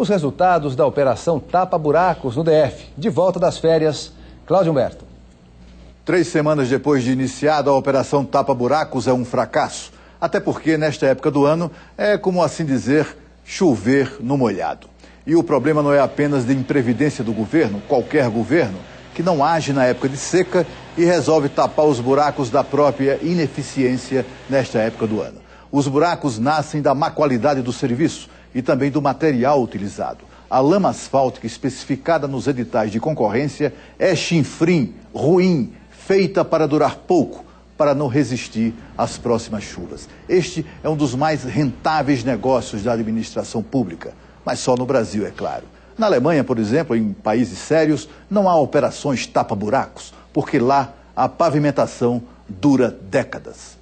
os resultados da operação Tapa Buracos no DF. De volta das férias, Cláudio Humberto. Três semanas depois de iniciada a operação Tapa Buracos é um fracasso. Até porque, nesta época do ano, é como assim dizer, chover no molhado. E o problema não é apenas de imprevidência do governo, qualquer governo, que não age na época de seca e resolve tapar os buracos da própria ineficiência nesta época do ano. Os buracos nascem da má qualidade do serviço e também do material utilizado. A lama asfáltica especificada nos editais de concorrência é chinfrim, ruim, feita para durar pouco, para não resistir às próximas chuvas. Este é um dos mais rentáveis negócios da administração pública, mas só no Brasil, é claro. Na Alemanha, por exemplo, em países sérios, não há operações tapa-buracos, porque lá a pavimentação dura décadas.